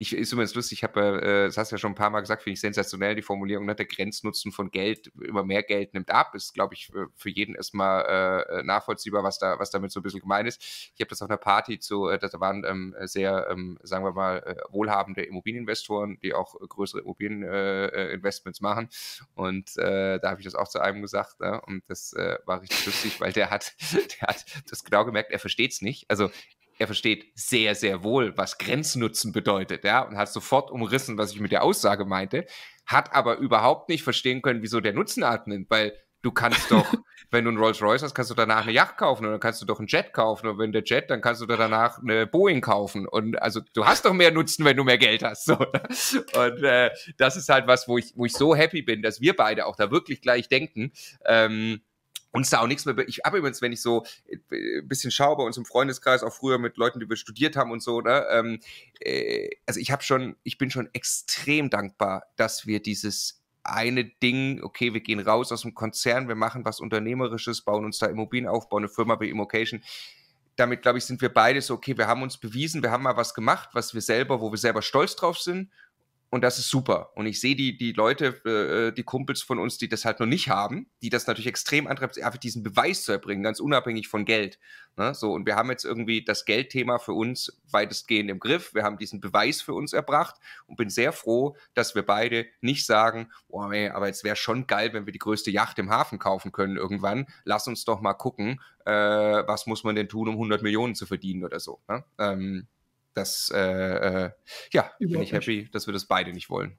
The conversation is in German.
Ich, ist übrigens lustig, ich habe, äh, das hast du ja schon ein paar Mal gesagt, finde ich sensationell, die Formulierung, ne, der Grenznutzen von Geld, immer mehr Geld nimmt ab, ist, glaube ich, für jeden erstmal äh, äh, nachvollziehbar, was, da, was damit so ein bisschen gemeint ist. Ich habe das auf einer Party zu, äh, da waren ähm, sehr, ähm, sagen wir mal, äh, wohlhabende Immobilieninvestoren, die auch größere Immobilieninvestments machen und äh, da habe ich das auch zu einem gesagt ne? und das äh, war richtig lustig, weil der hat, der hat das genau gemerkt, er versteht es nicht, also er versteht sehr, sehr wohl, was Grenznutzen bedeutet, ja, und hat sofort umrissen, was ich mit der Aussage meinte, hat aber überhaupt nicht verstehen können, wieso der Nutzen atmet, weil du kannst doch, wenn du einen Rolls Royce hast, kannst du danach eine Yacht kaufen und dann kannst du doch einen Jet kaufen und wenn der Jet, dann kannst du danach eine Boeing kaufen und also du hast doch mehr Nutzen, wenn du mehr Geld hast. So. Ne? Und äh, das ist halt was, wo ich, wo ich so happy bin, dass wir beide auch da wirklich gleich denken. Ähm, uns da auch nichts mehr. Ich habe übrigens, wenn ich so ein äh, bisschen schaue bei uns im Freundeskreis, auch früher mit Leuten, die wir studiert haben und so, ne? Ähm, äh, also ich habe schon, ich bin schon extrem dankbar, dass wir dieses eine Ding, okay, wir gehen raus aus dem Konzern, wir machen was Unternehmerisches, bauen uns da Immobilien auf, bauen eine Firma wie Immocation. Damit, glaube ich, sind wir beide so, okay, wir haben uns bewiesen, wir haben mal was gemacht, was wir selber, wo wir selber stolz drauf sind und das ist super. Und ich sehe die, die Leute, äh, äh, die Kumpels von uns, die das halt noch nicht haben, die das natürlich extrem antreibt, einfach diesen Beweis zu erbringen, ganz unabhängig von Geld. Ne? So, und wir haben jetzt irgendwie das Geldthema für uns weitestgehend im Griff. Wir haben diesen Beweis für uns erbracht und bin sehr froh, dass wir beide nicht sagen, oh, ey, aber jetzt wäre schon geil, wenn wir die größte Yacht im Hafen kaufen können irgendwann. Lass uns doch mal gucken, äh, was muss man denn tun, um 100 Millionen zu verdienen oder so. Ne? Ähm, das, äh, äh ja, Überhaupt bin ich happy, nicht. dass wir das beide nicht wollen.